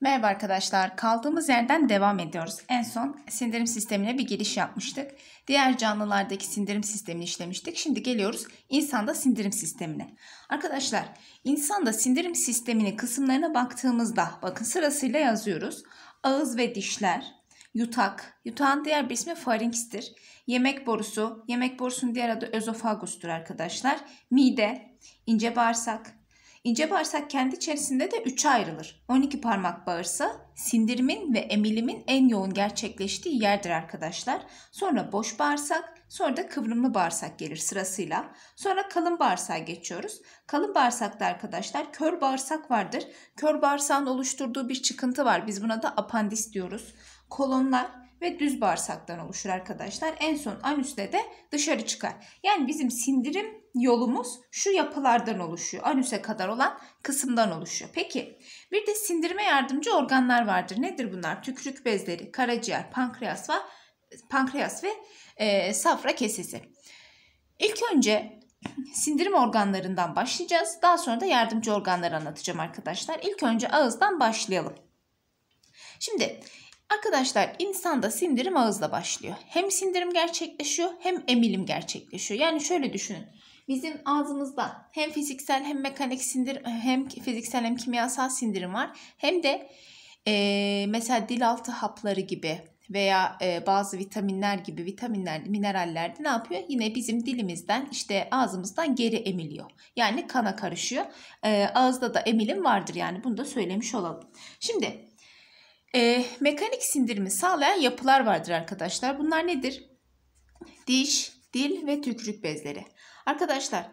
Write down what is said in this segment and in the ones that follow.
Merhaba arkadaşlar. Kaldığımız yerden devam ediyoruz. En son sindirim sistemine bir giriş yapmıştık. Diğer canlılardaki sindirim sistemini işlemiştik. Şimdi geliyoruz insanda sindirim sistemine. Arkadaşlar insanda sindirim sistemini kısımlarına baktığımızda bakın sırasıyla yazıyoruz. Ağız ve dişler, yutak, yutağın diğer bir ismi farinkstir. Yemek borusu, yemek borusunun diğer adı özofagustur arkadaşlar. Mide, ince bağırsak, İnce bağırsak kendi içerisinde de 3'e ayrılır. 12 parmak bağırsa sindirimin ve emilimin en yoğun gerçekleştiği yerdir arkadaşlar. Sonra boş bağırsak, sonra da kıvrımlı bağırsak gelir sırasıyla. Sonra kalın bağırsağa geçiyoruz. Kalın bağırsakta arkadaşlar kör bağırsak vardır. Kör bağırsağın oluşturduğu bir çıkıntı var. Biz buna da apandis diyoruz. Kolonlar ve düz bağırsaktan oluşur arkadaşlar. En son anüsle de dışarı çıkar. Yani bizim sindirim yolumuz şu yapılardan oluşuyor. Anüse kadar olan kısımdan oluşuyor. Peki bir de sindirime yardımcı organlar vardır. Nedir bunlar? Tükürük bezleri, karaciğer, pankreas ve pankreas ve e, safra kesesi. İlk önce sindirim organlarından başlayacağız. Daha sonra da yardımcı organları anlatacağım arkadaşlar. İlk önce ağızdan başlayalım. Şimdi Arkadaşlar insanda sindirim ağızla başlıyor. Hem sindirim gerçekleşiyor hem emilim gerçekleşiyor. Yani şöyle düşünün. Bizim ağzımızda hem fiziksel hem mekanik sindirim hem fiziksel hem kimyasal sindirim var. Hem de e, mesela dil altı hapları gibi veya e, bazı vitaminler gibi vitaminler, mineraller de ne yapıyor? Yine bizim dilimizden işte ağzımızdan geri emiliyor. Yani kana karışıyor. E, ağızda da emilim vardır yani bunu da söylemiş olalım. Şimdi e, mekanik sindirimi sağlayan yapılar vardır arkadaşlar. Bunlar nedir? Diş, dil ve tükürük bezleri. Arkadaşlar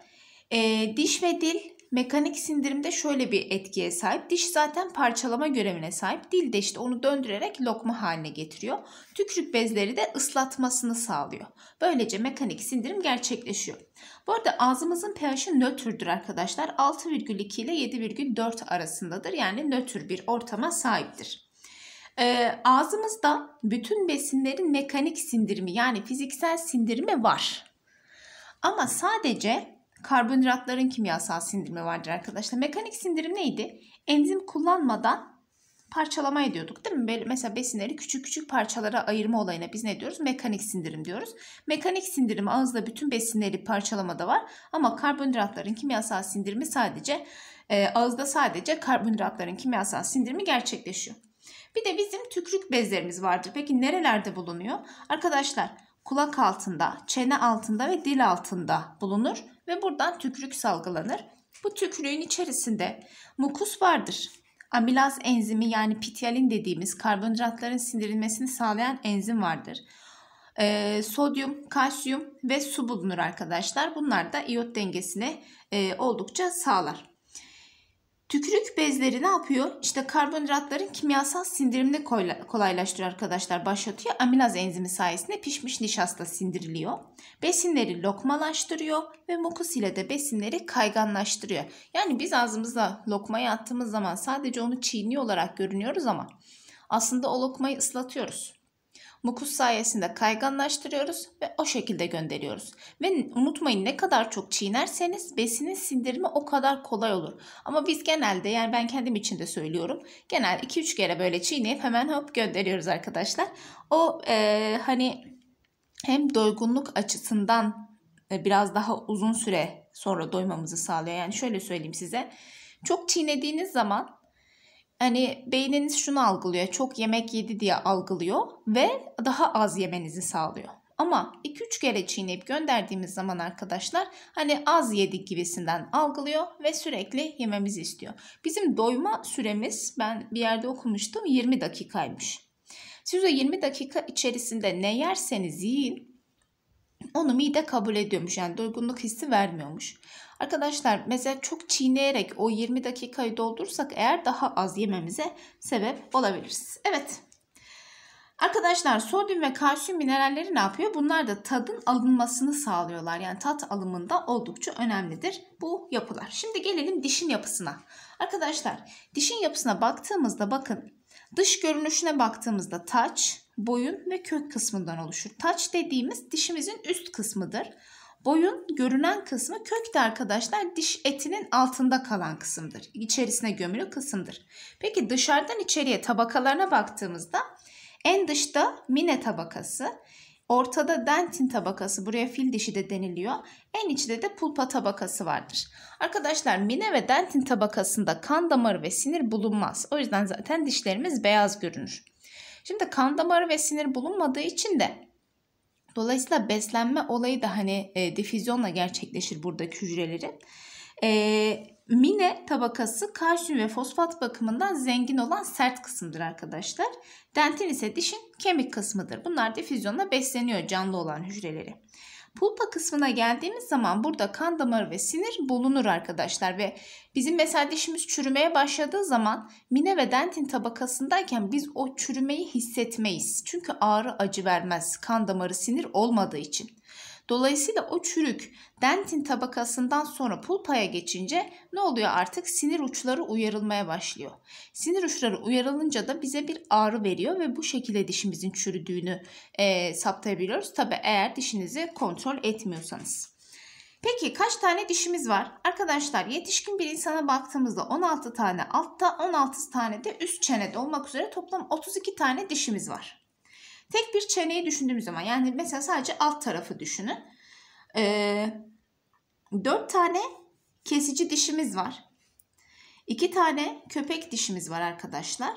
e, diş ve dil mekanik sindirimde şöyle bir etkiye sahip. Diş zaten parçalama görevine sahip. Dil de işte onu döndürerek lokma haline getiriyor. Tükürük bezleri de ıslatmasını sağlıyor. Böylece mekanik sindirim gerçekleşiyor. Bu arada ağzımızın pH'i nötrdür arkadaşlar. 6,2 ile 7,4 arasındadır. Yani nötr bir ortama sahiptir. E, ağzımızda bütün besinlerin mekanik sindirimi yani fiziksel sindirimi var. Ama sadece karbonhidratların kimyasal sindirimi vardır arkadaşlar. Mekanik sindirim neydi? Enzim kullanmadan parçalama ediyorduk değil mi? Böyle mesela besinleri küçük küçük parçalara ayırma olayına biz ne diyoruz? Mekanik sindirim diyoruz. Mekanik sindirim ağızda bütün besinleri parçalamada var ama karbonhidratların kimyasal sindirimi sadece e, ağızda sadece karbonhidratların kimyasal sindirimi gerçekleşiyor. Bir de bizim tükrük bezlerimiz vardır. Peki nerelerde bulunuyor? Arkadaşlar kulak altında, çene altında ve dil altında bulunur ve buradan tükrük salgılanır. Bu tükrüğün içerisinde mukus vardır. Amilaz enzimi yani pityalin dediğimiz karbonhidratların sindirilmesini sağlayan enzim vardır. E, sodyum, kalsiyum ve su bulunur arkadaşlar. Bunlar da iyot dengesini e, oldukça sağlar. Tükürük bezleri ne yapıyor? İşte karbonhidratların kimyasal sindirimini kolaylaştırıyor arkadaşlar. Başlatıyor. amilaz enzimi sayesinde pişmiş nişasta sindiriliyor. Besinleri lokmalaştırıyor ve mukus ile de besinleri kayganlaştırıyor. Yani biz ağzımıza lokmayı attığımız zaman sadece onu çiğniyor olarak görünüyoruz ama aslında o lokmayı ıslatıyoruz. Mukus sayesinde kayganlaştırıyoruz ve o şekilde gönderiyoruz. Ve unutmayın ne kadar çok çiğnerseniz besinin sindirimi o kadar kolay olur. Ama biz genelde yani ben kendim için de söylüyorum. Genel 2-3 kere böyle çiğneyip hemen hop gönderiyoruz arkadaşlar. O e, hani hem doygunluk açısından e, biraz daha uzun süre sonra doymamızı sağlıyor. Yani şöyle söyleyeyim size. Çok çiğnediğiniz zaman hani beyniniz şunu algılıyor. Çok yemek yedi diye algılıyor ve daha az yemenizi sağlıyor. Ama 2-3 kere çiğneyip gönderdiğimiz zaman arkadaşlar hani az yedik gibisinden algılıyor ve sürekli yememizi istiyor. Bizim doyma süremiz ben bir yerde okumuştum 20 dakikaymış. Siz o 20 dakika içerisinde ne yerseniz yiyin onu mide kabul ediyormuş. Yani doygunluk hissi vermiyormuş. Arkadaşlar mesela çok çiğneyerek o 20 dakikayı doldursak eğer daha az yememize sebep olabiliriz. Evet. Arkadaşlar sodyum ve kalsiyum mineralleri ne yapıyor? Bunlar da tadın alınmasını sağlıyorlar. Yani tat alımında oldukça önemlidir bu yapılar. Şimdi gelelim dişin yapısına. Arkadaşlar dişin yapısına baktığımızda bakın dış görünüşüne baktığımızda taç, boyun ve kök kısmından oluşur. Taç dediğimiz dişimizin üst kısmıdır. Boyun görünen kısmı kök arkadaşlar diş etinin altında kalan kısımdır. İçerisine gömülü kısımdır. Peki dışarıdan içeriye tabakalarına baktığımızda en dışta mine tabakası, ortada dentin tabakası, buraya fil dişi de deniliyor. En içte de pulpa tabakası vardır. Arkadaşlar mine ve dentin tabakasında kan damarı ve sinir bulunmaz. O yüzden zaten dişlerimiz beyaz görünür. Şimdi kan damarı ve sinir bulunmadığı için de dolayısıyla beslenme olayı da hani e, difüzyonla gerçekleşir burada hücrelerin. E, mine tabakası kalsiyum ve fosfat bakımından zengin olan sert kısımdır arkadaşlar. Dentin ise dişin kemik kısmıdır. Bunlar difüzyonla besleniyor canlı olan hücreleri. Pulpa kısmına geldiğimiz zaman burada kan damarı ve sinir bulunur arkadaşlar ve bizim mesela dişimiz çürümeye başladığı zaman mine ve dentin tabakasındayken biz o çürümeyi hissetmeyiz. Çünkü ağrı acı vermez kan damarı sinir olmadığı için. Dolayısıyla o çürük dentin tabakasından sonra pulpaya geçince ne oluyor artık? Sinir uçları uyarılmaya başlıyor. Sinir uçları uyarılınca da bize bir ağrı veriyor ve bu şekilde dişimizin çürüdüğünü e, saptayabiliyoruz. Tabi eğer dişinizi kontrol etmiyorsanız. Peki kaç tane dişimiz var? Arkadaşlar yetişkin bir insana baktığımızda 16 tane altta 16 tane de üst çenede olmak üzere toplam 32 tane dişimiz var. Tek bir çeneyi düşündüğümüz zaman yani mesela sadece alt tarafı düşünün. Ee, 4 tane kesici dişimiz var. 2 tane köpek dişimiz var arkadaşlar.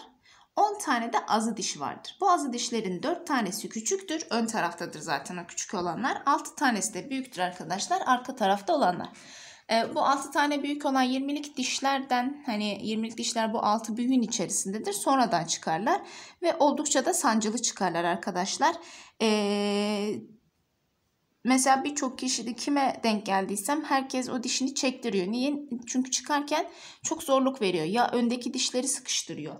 10 tane de azı dişi vardır. Bu azı dişlerin 4 tanesi küçüktür. Ön taraftadır zaten o küçük olanlar. 6 tanesi de büyüktür arkadaşlar. Arka tarafta olanlar. E, bu 6 tane büyük olan 20'lik dişlerden hani 20'lik dişler bu 6 büyüğün içerisindedir. Sonradan çıkarlar ve oldukça da sancılı çıkarlar arkadaşlar. Eee Mesela birçok kişi de kime denk geldiysem herkes o dişini çektiriyor. Niye? Çünkü çıkarken çok zorluk veriyor. Ya öndeki dişleri sıkıştırıyor.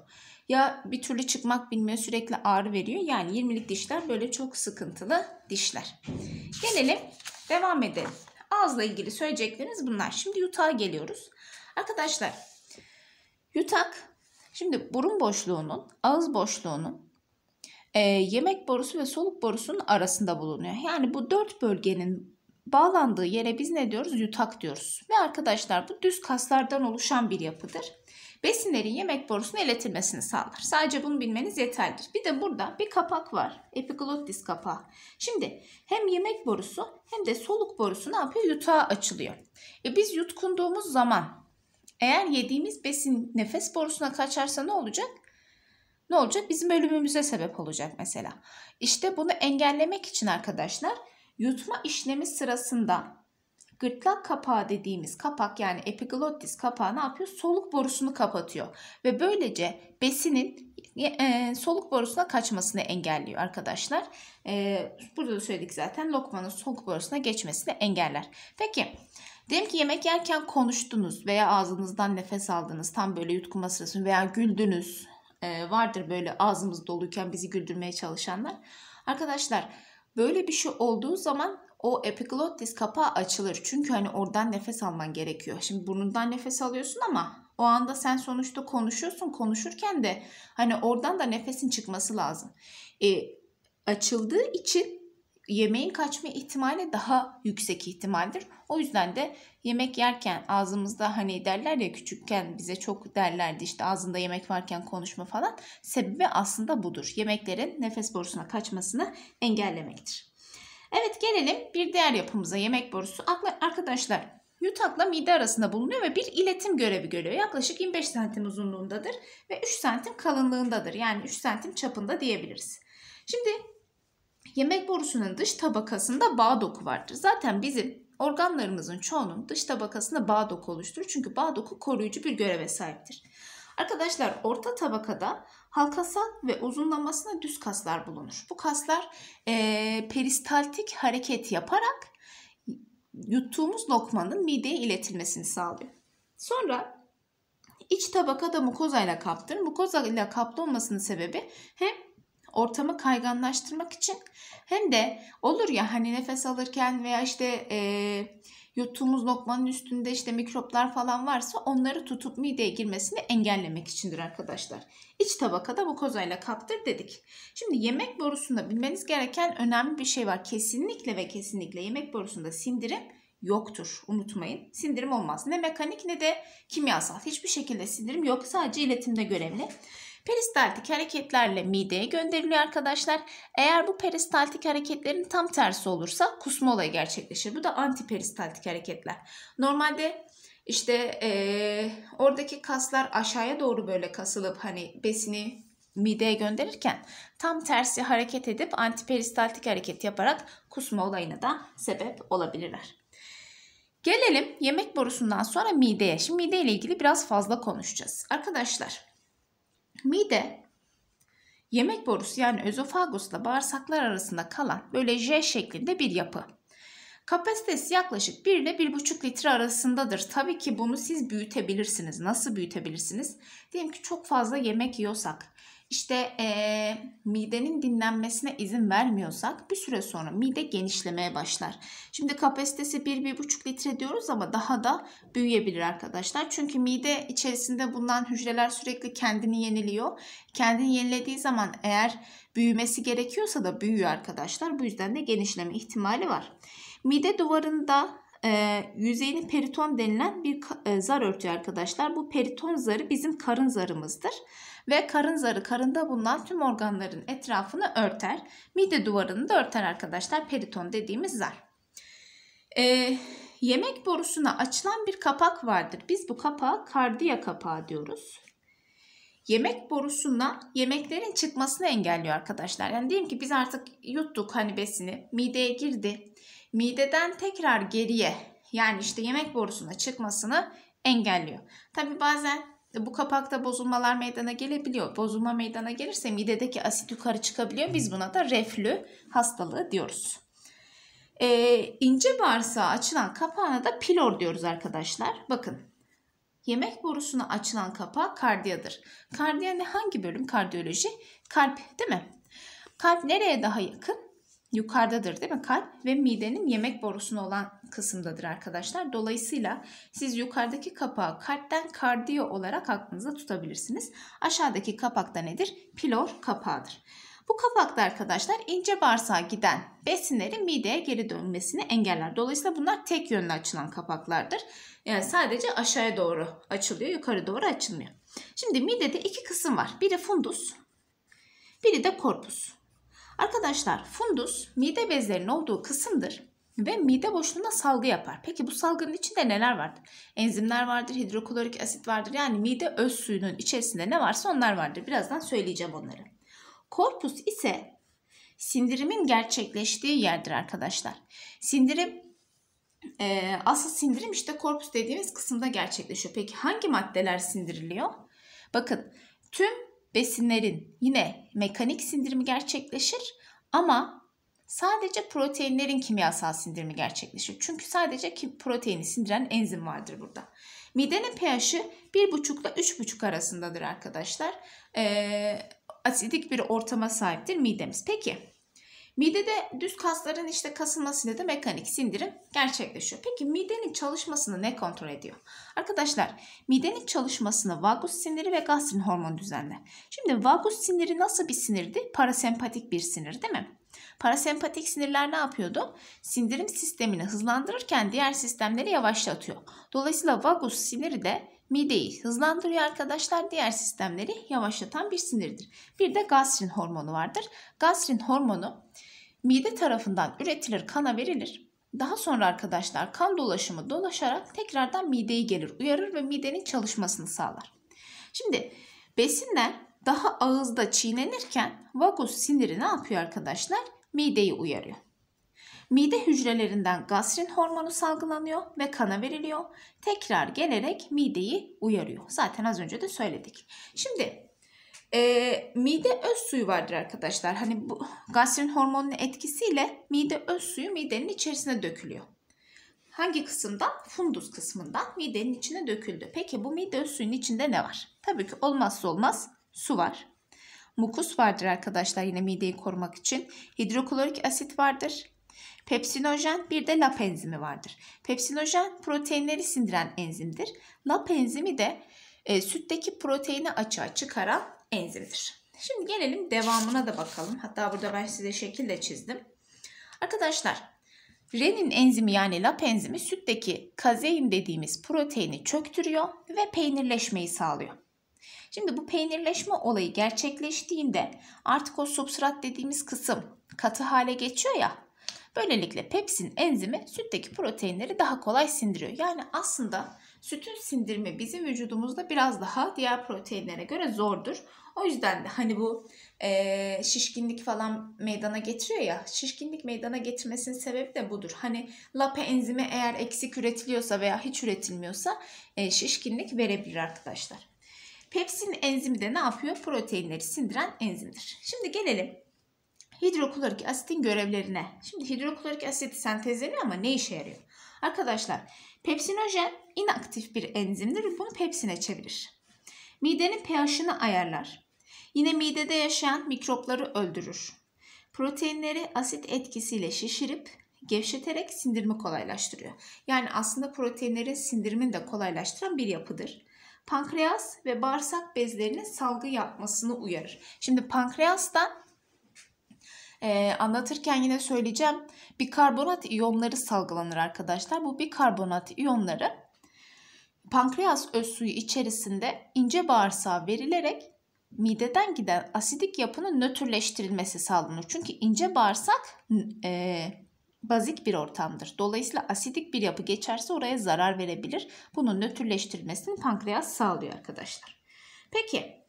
Ya bir türlü çıkmak bilmiyor sürekli ağrı veriyor. Yani 20'lik dişler böyle çok sıkıntılı dişler. Gelelim devam edelim. Ağızla ilgili söyleyecekleriniz bunlar. Şimdi yutağa geliyoruz. Arkadaşlar yutak şimdi burun boşluğunun, ağız boşluğunun, e, yemek borusu ve soluk borusunun arasında bulunuyor. Yani bu dört bölgenin bağlandığı yere biz ne diyoruz? Yutak diyoruz. Ve arkadaşlar bu düz kaslardan oluşan bir yapıdır besinlerin yemek borusuna iletilmesini sağlar. Sadece bunu bilmeniz yeterlidir. Bir de burada bir kapak var. Epiglottis kapağı. Şimdi hem yemek borusu hem de soluk borusu ne yapıyor? Yutağa açılıyor. E biz yutkunduğumuz zaman eğer yediğimiz besin nefes borusuna kaçarsa ne olacak? Ne olacak? Bizim ölümümüze sebep olacak mesela. İşte bunu engellemek için arkadaşlar yutma işlemi sırasında Gırtlak kapağı dediğimiz kapak yani epiglottis kapağı ne yapıyor? Soluk borusunu kapatıyor ve böylece besinin e, e, soluk borusuna kaçmasını engelliyor arkadaşlar. E, burada da söyledik zaten lokmanın soluk borusuna geçmesini engeller. Peki Diyelim ki yemek yerken konuştunuz veya ağzınızdan nefes aldınız tam böyle yutkuma sırasında veya güldünüz. E, vardır böyle ağzımız doluyken bizi güldürmeye çalışanlar. Arkadaşlar böyle bir şey olduğu zaman o epiglottis kapağı açılır. Çünkü hani oradan nefes alman gerekiyor. Şimdi burnundan nefes alıyorsun ama o anda sen sonuçta konuşuyorsun. Konuşurken de hani oradan da nefesin çıkması lazım. E, açıldığı için yemeğin kaçma ihtimali daha yüksek ihtimaldir. O yüzden de yemek yerken ağzımızda hani derler ya küçükken bize çok derlerdi işte ağzında yemek varken konuşma falan. Sebebi aslında budur. Yemeklerin nefes borusuna kaçmasını engellemektir. Evet gelelim bir diğer yapımıza yemek borusu. Arkadaşlar yutakla mide arasında bulunuyor ve bir iletim görevi görüyor. Yaklaşık 25 santim uzunluğundadır ve 3 santim kalınlığındadır. Yani 3 santim çapında diyebiliriz. Şimdi yemek borusunun dış tabakasında bağ doku vardır. Zaten bizim organlarımızın çoğunun dış tabakasında bağ doku oluşturur. Çünkü bağ doku koruyucu bir göreve sahiptir. Arkadaşlar orta tabakada halkasal ve uzunlamasına düz kaslar bulunur. Bu kaslar e, peristaltik hareket yaparak yuttuğumuz lokmanın mideye iletilmesini sağlıyor. Sonra iç tabakada mukoza ile kaptır. Mukoza ile kaplı olmasının sebebi hem ortamı kayganlaştırmak için hem de olur ya hani nefes alırken veya işte e, Yuttuğumuz lokmanın üstünde işte mikroplar falan varsa onları tutup mideye girmesini engellemek içindir arkadaşlar. İç tabakada bu kozayla kaptır dedik. Şimdi yemek borusunda bilmeniz gereken önemli bir şey var. Kesinlikle ve kesinlikle yemek borusunda sindirim yoktur. Unutmayın. Sindirim olmaz. Ne mekanik ne de kimyasal. Hiçbir şekilde sindirim yok. Sadece iletimde görevli. Peristaltik hareketlerle mideye gönderiliyor arkadaşlar. Eğer bu peristaltik hareketlerin tam tersi olursa kusma olayı gerçekleşir. Bu da antiperistaltik hareketler. Normalde işte ee, oradaki kaslar aşağıya doğru böyle kasılıp hani besini mideye gönderirken tam tersi hareket edip antiperistaltik hareket yaparak kusma olayına da sebep olabilirler. Gelelim yemek borusundan sonra mideye. Şimdi mide ile ilgili biraz fazla konuşacağız. Arkadaşlar mide yemek borusu yani özofagusla bağırsaklar arasında kalan böyle J şeklinde bir yapı. Kapasitesi yaklaşık 1 ile 1,5 litre arasındadır. Tabii ki bunu siz büyütebilirsiniz. Nasıl büyütebilirsiniz? Diyelim ki çok fazla yemek yiyorsak, işte ee, midenin dinlenmesine izin vermiyorsak bir süre sonra mide genişlemeye başlar. Şimdi kapasitesi 1-1,5 litre diyoruz ama daha da büyüyebilir arkadaşlar. Çünkü mide içerisinde bulunan hücreler sürekli kendini yeniliyor. Kendini yenilediği zaman eğer büyümesi gerekiyorsa da büyüyor arkadaşlar. Bu yüzden de genişleme ihtimali var. Mide duvarında e, yüzeyini periton denilen bir e, zar örtüyor arkadaşlar. Bu periton zarı bizim karın zarımızdır. Ve karın zarı karında bulunan tüm organların etrafını örter. Mide duvarını da örter arkadaşlar periton dediğimiz zar. E, yemek borusuna açılan bir kapak vardır. Biz bu kapağı kardiya kapağı diyoruz. Yemek borusuna yemeklerin çıkmasını engelliyor arkadaşlar. Yani diyelim ki biz artık yuttuk hani besini, mideye girdi mideden tekrar geriye yani işte yemek borusuna çıkmasını engelliyor. Tabi bazen bu kapakta bozulmalar meydana gelebiliyor. Bozulma meydana gelirse midedeki asit yukarı çıkabiliyor. Biz buna da reflü hastalığı diyoruz. Ee, ince bağırsağa açılan kapağına da pilor diyoruz arkadaşlar. Bakın yemek borusuna açılan kapak kardiyadır. Kardiya ne hangi bölüm? Kardiyoloji. Kalp değil mi? Kalp nereye daha yakın? yukarıdadır değil mi? Kalp ve midenin yemek borusuna olan kısımdadır arkadaşlar. Dolayısıyla siz yukarıdaki kapağı kalpten kardiyo olarak aklınızda tutabilirsiniz. Aşağıdaki kapakta nedir? Pilor kapağıdır. Bu kapakta arkadaşlar ince bağırsağa giden besinlerin mideye geri dönmesini engeller. Dolayısıyla bunlar tek yönlü açılan kapaklardır. Yani sadece aşağıya doğru açılıyor, yukarı doğru açılmıyor. Şimdi midede iki kısım var. Biri fundus, biri de korpus. Arkadaşlar fundus mide bezlerinin olduğu kısımdır ve mide boşluğuna salgı yapar. Peki bu salgının içinde neler vardır? Enzimler vardır, hidroklorik asit vardır. Yani mide öz suyunun içerisinde ne varsa onlar vardır. Birazdan söyleyeceğim onları. Korpus ise sindirimin gerçekleştiği yerdir arkadaşlar. Sindirim e, asıl sindirim işte korpus dediğimiz kısımda gerçekleşiyor. Peki hangi maddeler sindiriliyor? Bakın tüm besinlerin yine mekanik sindirimi gerçekleşir ama sadece proteinlerin kimyasal sindirimi gerçekleşir. Çünkü sadece proteini sindiren enzim vardır burada. Midenin pH'i 1,5 ile 3,5 arasındadır arkadaşlar. Ee, asidik bir ortama sahiptir midemiz. Peki Midede düz kasların işte kasılmasıyla da mekanik sindirim gerçekleşiyor. Peki midenin çalışmasını ne kontrol ediyor? Arkadaşlar midenin çalışmasını vagus siniri ve gastrin hormonu düzenler. Şimdi vagus siniri nasıl bir sinirdi? Parasempatik bir sinir değil mi? Parasempatik sinirler ne yapıyordu? Sindirim sistemini hızlandırırken diğer sistemleri yavaşlatıyor. Dolayısıyla vagus siniri de Mideyi hızlandırıyor arkadaşlar. Diğer sistemleri yavaşlatan bir sinirdir. Bir de gastrin hormonu vardır. Gastrin hormonu mide tarafından üretilir, kana verilir. Daha sonra arkadaşlar kan dolaşımı dolaşarak tekrardan mideye gelir, uyarır ve midenin çalışmasını sağlar. Şimdi besinler daha ağızda çiğnenirken vagus siniri ne yapıyor arkadaşlar? Mideyi uyarıyor. Mide hücrelerinden gastrin hormonu salgılanıyor ve kana veriliyor. Tekrar gelerek mideyi uyarıyor. Zaten az önce de söyledik. Şimdi e, mide öz suyu vardır arkadaşlar. Hani bu gastrin hormonunun etkisiyle mide öz suyu midenin içerisine dökülüyor. Hangi kısımdan? Fundus kısmından midenin içine döküldü. Peki bu mide öz suyunun içinde ne var? Tabii ki olmazsa olmaz su var. Mukus vardır arkadaşlar yine mideyi korumak için. Hidroklorik asit vardır. Pepsinojen bir de lap enzimi vardır. Pepsinojen proteinleri sindiren enzimdir. Lap enzimi de e, sütteki proteini açığa çıkaran enzimdir. Şimdi gelelim devamına da bakalım. Hatta burada ben size şekil de çizdim. Arkadaşlar renin enzimi yani lap enzimi sütteki kazein dediğimiz proteini çöktürüyor ve peynirleşmeyi sağlıyor. Şimdi bu peynirleşme olayı gerçekleştiğinde artık o substrat dediğimiz kısım katı hale geçiyor ya Böylelikle pepsin enzimi sütteki proteinleri daha kolay sindiriyor. Yani aslında sütün sindirimi bizim vücudumuzda biraz daha diğer proteinlere göre zordur. O yüzden de hani bu e, şişkinlik falan meydana getiriyor ya. Şişkinlik meydana getirmesinin sebebi de budur. Hani lapa e enzimi eğer eksik üretiliyorsa veya hiç üretilmiyorsa e, şişkinlik verebilir arkadaşlar. Pepsin enzimi de ne yapıyor? Proteinleri sindiren enzimdir. Şimdi gelelim hidroklorik asitin görevlerine. Şimdi hidroklorik asit sentezleniyor ama ne işe yarıyor? Arkadaşlar pepsinojen inaktif bir enzimdir ve bunu pepsine çevirir. Midenin pH'ını ayarlar. Yine midede yaşayan mikropları öldürür. Proteinleri asit etkisiyle şişirip gevşeterek sindirimi kolaylaştırıyor. Yani aslında proteinlerin sindirimini de kolaylaştıran bir yapıdır pankreas ve bağırsak bezlerinin salgı yapmasını uyarır. Şimdi pankreastan e, anlatırken yine söyleyeceğim. Bikarbonat iyonları salgılanır arkadaşlar. Bu bikarbonat iyonları pankreas öz suyu içerisinde ince bağırsağa verilerek mideden giden asidik yapının nötrleştirilmesi sağlanır. Çünkü ince bağırsak e, bazik bir ortamdır. Dolayısıyla asidik bir yapı geçerse oraya zarar verebilir. Bunun nötrleştirilmesini pankreas sağlıyor arkadaşlar. Peki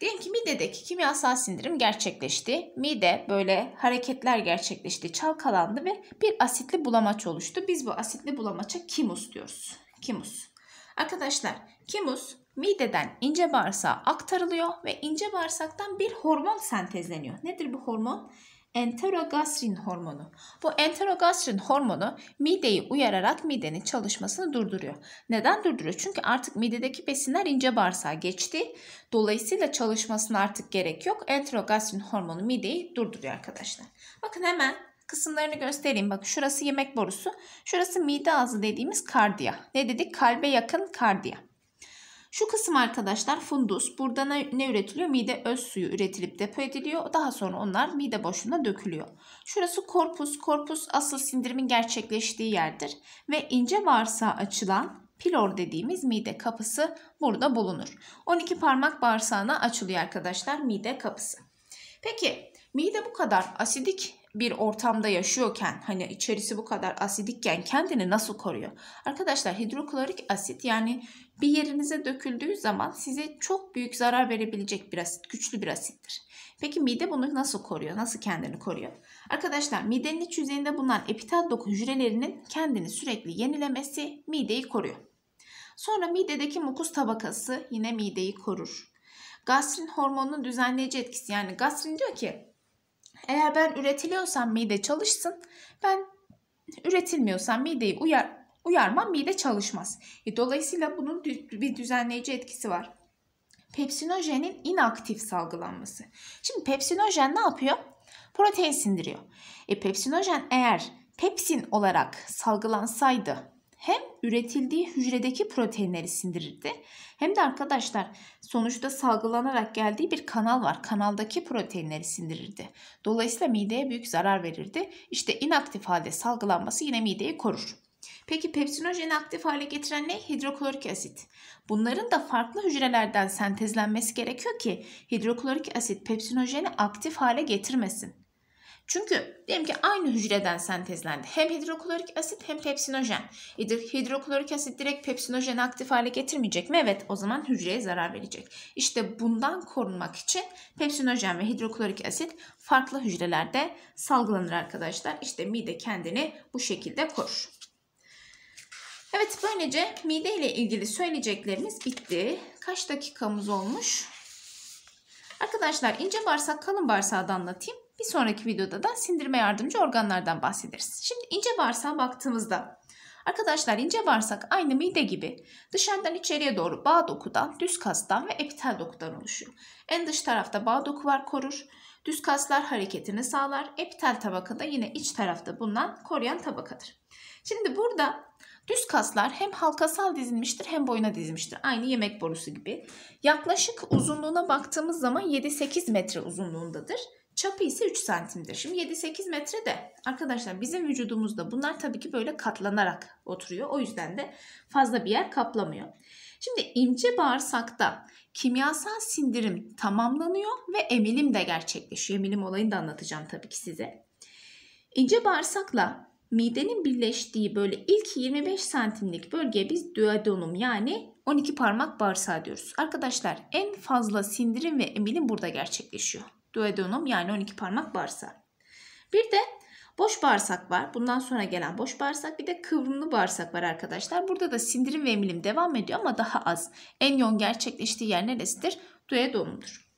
Diyelim ki midedeki kimyasal sindirim gerçekleşti. Mide böyle hareketler gerçekleşti, çalkalandı ve bir asitli bulamaç oluştu. Biz bu asitli bulamaça kimus diyoruz. Kimus. Arkadaşlar kimus mideden ince bağırsağa aktarılıyor ve ince bağırsaktan bir hormon sentezleniyor. Nedir bu hormon? enterogastrin hormonu. Bu enterogastrin hormonu mideyi uyararak midenin çalışmasını durduruyor. Neden durduruyor? Çünkü artık midedeki besinler ince bağırsağa geçti. Dolayısıyla çalışmasına artık gerek yok. Enterogastrin hormonu mideyi durduruyor arkadaşlar. Bakın hemen kısımlarını göstereyim. Bakın şurası yemek borusu. Şurası mide ağzı dediğimiz kardiya. Ne dedik? Kalbe yakın kardiya. Şu kısım arkadaşlar fundus. Burada ne, ne üretiliyor? Mide öz suyu üretilip depo ediliyor. Daha sonra onlar mide boşluğuna dökülüyor. Şurası korpus. Korpus asıl sindirimin gerçekleştiği yerdir. Ve ince bağırsağa açılan pilor dediğimiz mide kapısı burada bulunur. 12 parmak bağırsağına açılıyor arkadaşlar mide kapısı. Peki mide bu kadar asidik bir ortamda yaşıyorken hani içerisi bu kadar asidikken kendini nasıl koruyor? Arkadaşlar hidroklorik asit yani bir yerinize döküldüğü zaman size çok büyük zarar verebilecek bir asit, güçlü bir asittir. Peki mide bunu nasıl koruyor? Nasıl kendini koruyor? Arkadaşlar midenin iç yüzeyinde bulunan epitel doku hücrelerinin kendini sürekli yenilemesi mideyi koruyor. Sonra midedeki mukus tabakası yine mideyi korur. Gastrin hormonunun düzenleyici etkisi yani gastrin diyor ki eğer ben üretiliyorsam mide çalışsın, ben üretilmiyorsam mideyi uyar, uyarmam mide çalışmaz. E, dolayısıyla bunun bir düzenleyici etkisi var. Pepsinojenin inaktif salgılanması. Şimdi pepsinojen ne yapıyor? Protein sindiriyor. E, pepsinojen eğer pepsin olarak salgılansaydı hem üretildiği hücredeki proteinleri sindirirdi hem de arkadaşlar sonuçta salgılanarak geldiği bir kanal var. Kanaldaki proteinleri sindirirdi. Dolayısıyla mideye büyük zarar verirdi. İşte inaktif halde salgılanması yine mideyi korur. Peki pepsinojeni aktif hale getiren ne? Hidroklorik asit. Bunların da farklı hücrelerden sentezlenmesi gerekiyor ki hidroklorik asit pepsinojeni aktif hale getirmesin. Çünkü diyelim ki aynı hücreden sentezlendi. Hem hidroklorik asit hem pepsinojen. E, hidroklorik asit direkt pepsinojeni aktif hale getirmeyecek mi? Evet o zaman hücreye zarar verecek. İşte bundan korunmak için pepsinojen ve hidroklorik asit farklı hücrelerde salgılanır arkadaşlar. İşte mide kendini bu şekilde korur. Evet böylece mide ile ilgili söyleyeceklerimiz bitti. Kaç dakikamız olmuş? Arkadaşlar ince bağırsak kalın bağırsağı da anlatayım. Bir sonraki videoda da sindirme yardımcı organlardan bahsederiz. Şimdi ince bağırsağa baktığımızda Arkadaşlar ince bağırsak aynı mide gibi dışarıdan içeriye doğru bağ dokudan, düz kastan ve epitel dokudan oluşuyor. En dış tarafta bağ doku var korur. Düz kaslar hareketini sağlar. Epitel da yine iç tarafta bulunan koruyan tabakadır. Şimdi burada düz kaslar hem halkasal dizilmiştir hem boyuna dizilmiştir. Aynı yemek borusu gibi. Yaklaşık uzunluğuna baktığımız zaman 7-8 metre uzunluğundadır. Çapı ise 3 santimdir. Şimdi 7-8 metre de arkadaşlar bizim vücudumuzda bunlar tabii ki böyle katlanarak oturuyor. O yüzden de fazla bir yer kaplamıyor. Şimdi ince bağırsakta kimyasal sindirim tamamlanıyor ve emilim de gerçekleşiyor. Emilim olayını da anlatacağım tabii ki size. İnce bağırsakla midenin birleştiği böyle ilk 25 santimlik bölgeye biz duodenum yani 12 parmak bağırsağı diyoruz. Arkadaşlar en fazla sindirim ve emilim burada gerçekleşiyor duodenum yani 12 parmak bağırsak. Bir de boş bağırsak var. Bundan sonra gelen boş bağırsak bir de kıvrımlı bağırsak var arkadaşlar. Burada da sindirim ve emilim devam ediyor ama daha az. En yoğun gerçekleştiği yer neresidir? Duodenumdur.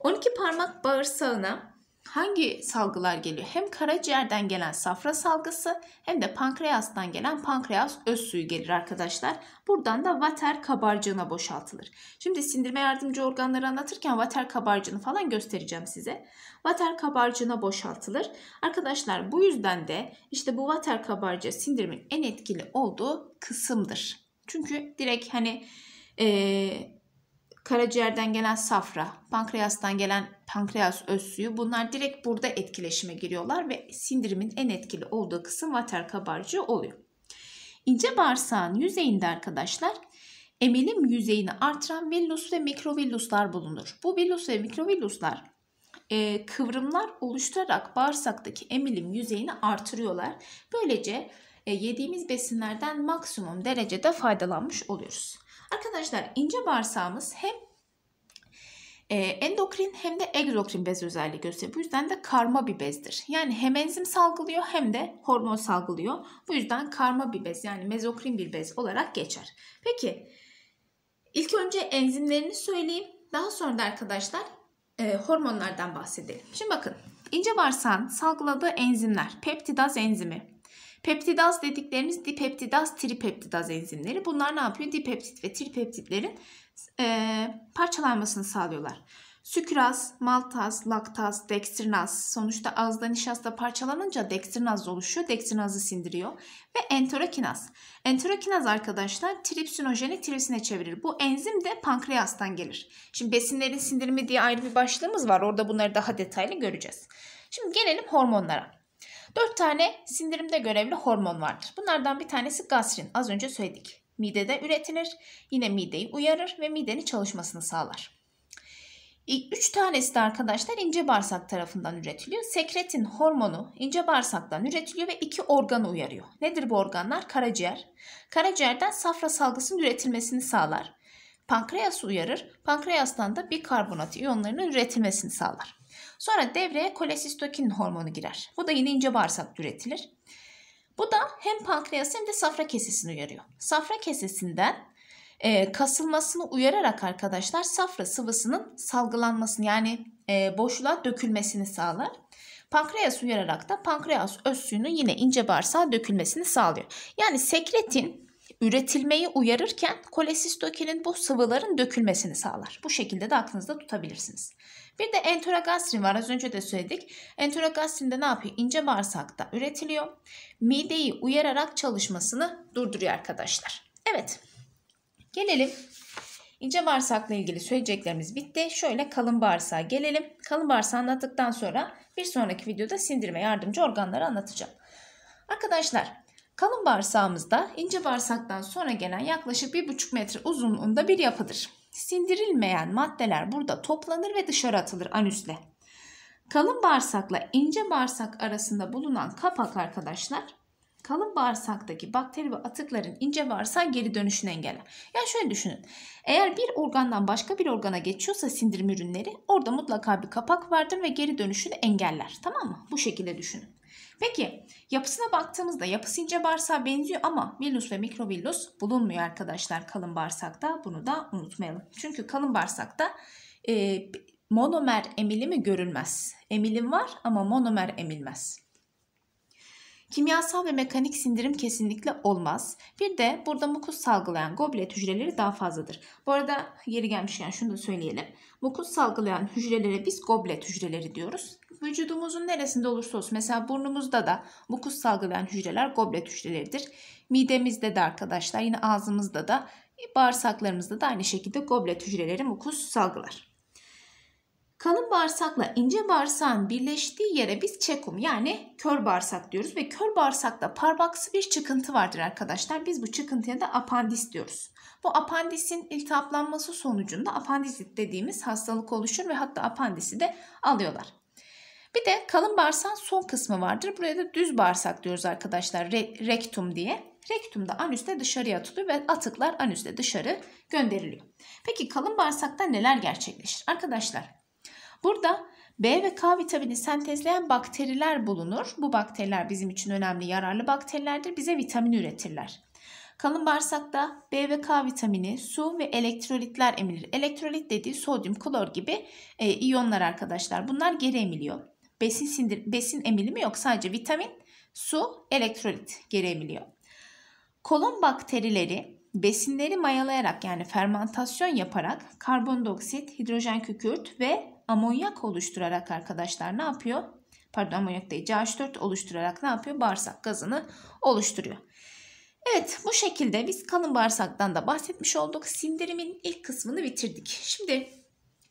12 parmak bağırsağına hangi salgılar geliyor? Hem karaciğerden gelen safra salgısı hem de pankreastan gelen pankreas öz suyu gelir arkadaşlar. Buradan da vater kabarcığına boşaltılır. Şimdi sindirme yardımcı organları anlatırken vater kabarcığını falan göstereceğim size. Vater kabarcığına boşaltılır. Arkadaşlar bu yüzden de işte bu vater kabarcığı sindirimin en etkili olduğu kısımdır. Çünkü direkt hani ee, karaciğerden gelen safra, pankreastan gelen pankreas öz suyu bunlar direkt burada etkileşime giriyorlar ve sindirimin en etkili olduğu kısım vater kabarcığı oluyor. İnce bağırsağın yüzeyinde arkadaşlar emilim yüzeyini artıran villus ve mikrovilluslar bulunur. Bu villus ve mikrovilluslar e, kıvrımlar oluşturarak bağırsaktaki emilim yüzeyini artırıyorlar. Böylece e, yediğimiz besinlerden maksimum derecede faydalanmış oluyoruz. Arkadaşlar ince bağırsağımız hem e, endokrin hem de egzokrin bez özelliği gösteriyor. Bu yüzden de karma bir bezdir. Yani hem enzim salgılıyor hem de hormon salgılıyor. Bu yüzden karma bir bez yani mezokrin bir bez olarak geçer. Peki ilk önce enzimlerini söyleyeyim. Daha sonra da arkadaşlar e, hormonlardan bahsedelim. Şimdi bakın ince bağırsağın salgıladığı enzimler peptidaz enzimi, Peptidaz dediklerimiz dipeptidaz, tripeptidaz enzimleri. Bunlar ne yapıyor? Dipeptit ve tripeptitlerin e, parçalanmasını sağlıyorlar. Sükraz, maltaz, laktaz, dekstrinaz. Sonuçta ağızda nişasta parçalanınca dekstrinaz oluşuyor. Dekstrinazı sindiriyor. Ve enterokinaz. Enterokinaz arkadaşlar tripsinojeni tripsine çevirir. Bu enzim de pankreastan gelir. Şimdi besinlerin sindirimi diye ayrı bir başlığımız var. Orada bunları daha detaylı göreceğiz. Şimdi gelelim hormonlara. 4 tane sindirimde görevli hormon vardır. Bunlardan bir tanesi gastrin. Az önce söyledik. Midede üretilir. Yine mideyi uyarır ve midenin çalışmasını sağlar. 3 tanesi de arkadaşlar ince bağırsak tarafından üretiliyor. Sekretin hormonu ince bağırsaktan üretiliyor ve iki organı uyarıyor. Nedir bu organlar? Karaciğer. Karaciğerden safra salgısının üretilmesini sağlar pankreas uyarır. Pankreastan da bir karbonat iyonlarının üretilmesini sağlar. Sonra devreye kolesistokin hormonu girer. Bu da yine ince bağırsak üretilir. Bu da hem pankreas hem de safra kesesini uyarıyor. Safra kesesinden e, kasılmasını uyararak arkadaşlar safra sıvısının salgılanmasını yani e, boşluğa dökülmesini sağlar. Pankreas uyararak da pankreas öz suyunun yine ince bağırsağa dökülmesini sağlıyor. Yani sekretin üretilmeyi uyarırken kolesistokinin bu sıvıların dökülmesini sağlar. Bu şekilde de aklınızda tutabilirsiniz. Bir de enterogastrin var. Az önce de söyledik. Enterogastrin de ne yapıyor? İnce bağırsakta üretiliyor. Mideyi uyararak çalışmasını durduruyor arkadaşlar. Evet. Gelelim. İnce bağırsakla ilgili söyleyeceklerimiz bitti. Şöyle kalın bağırsağa gelelim. Kalın bağırsağı anlattıktan sonra bir sonraki videoda sindirme yardımcı organları anlatacağım. Arkadaşlar Kalın bağırsağımızda ince bağırsaktan sonra gelen yaklaşık 1,5 metre uzunluğunda bir yapıdır. Sindirilmeyen maddeler burada toplanır ve dışarı atılır anüsle. Kalın bağırsakla ince bağırsak arasında bulunan kapak arkadaşlar kalın bağırsaktaki bakteri ve atıkların ince bağırsak geri dönüşünü engeller. Yani şöyle düşünün. Eğer bir organdan başka bir organa geçiyorsa sindirim ürünleri orada mutlaka bir kapak vardır ve geri dönüşünü engeller. Tamam mı? Bu şekilde düşünün. Peki yapısına baktığımızda yapısı ince bağırsağa benziyor ama villus ve mikrovillus bulunmuyor arkadaşlar kalın bağırsakta. Bunu da unutmayalım. Çünkü kalın bağırsakta e, monomer emilimi görülmez. Emilim var ama monomer emilmez. Kimyasal ve mekanik sindirim kesinlikle olmaz. Bir de burada mukus salgılayan goblet hücreleri daha fazladır. Bu arada yeri gelmişken şunu da söyleyelim. Mukus salgılayan hücrelere biz goblet hücreleri diyoruz. Vücudumuzun neresinde olursa olsun mesela burnumuzda da mukus salgılayan hücreler goblet hücreleridir. Midemizde de arkadaşlar yine ağzımızda da e, bağırsaklarımızda da aynı şekilde goblet hücreleri mukus salgılar. Kalın bağırsakla ince bağırsağın birleştiği yere biz çekum yani kör bağırsak diyoruz ve kör bağırsakta parmaksı bir çıkıntı vardır arkadaşlar. Biz bu çıkıntıya da apandis diyoruz. Bu apandisin iltihaplanması sonucunda apandisit dediğimiz hastalık oluşur ve hatta apandisi de alıyorlar. Bir de kalın bağırsağın son kısmı vardır. Buraya da düz bağırsak diyoruz arkadaşlar. Re rektum diye. Rektum da anüste dışarıya atılıyor ve atıklar anüste dışarı gönderiliyor. Peki kalın bağırsakta neler gerçekleşir? Arkadaşlar Burada B ve K vitamini sentezleyen bakteriler bulunur. Bu bakteriler bizim için önemli yararlı bakterilerdir. Bize vitamin üretirler. Kalın bağırsakta B ve K vitamini, su ve elektrolitler emilir. Elektrolit dediği sodyum, klor gibi e, iyonlar arkadaşlar. Bunlar geri emiliyor. Besin, sindir, besin emilimi yok. Sadece vitamin, su, elektrolit geri emiliyor. Kolon bakterileri besinleri mayalayarak yani fermentasyon yaparak karbondioksit, hidrojen kükürt ve amonyak oluşturarak arkadaşlar ne yapıyor? Pardon amonyak değil CH4 oluşturarak ne yapıyor? Bağırsak gazını oluşturuyor. Evet bu şekilde biz kalın bağırsaktan da bahsetmiş olduk. Sindirimin ilk kısmını bitirdik. Şimdi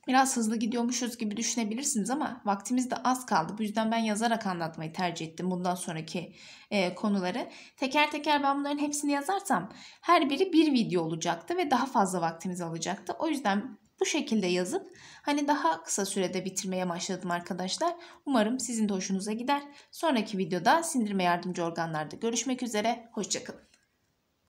biraz hızlı gidiyormuşuz gibi düşünebilirsiniz ama vaktimiz de az kaldı. Bu yüzden ben yazarak anlatmayı tercih ettim bundan sonraki e, konuları. Teker teker ben bunların hepsini yazarsam her biri bir video olacaktı ve daha fazla vaktimiz alacaktı. O yüzden bu şekilde yazıp hani daha kısa sürede bitirmeye başladım arkadaşlar. Umarım sizin de hoşunuza gider. Sonraki videoda sindirme yardımcı organlarda görüşmek üzere. Hoşçakalın.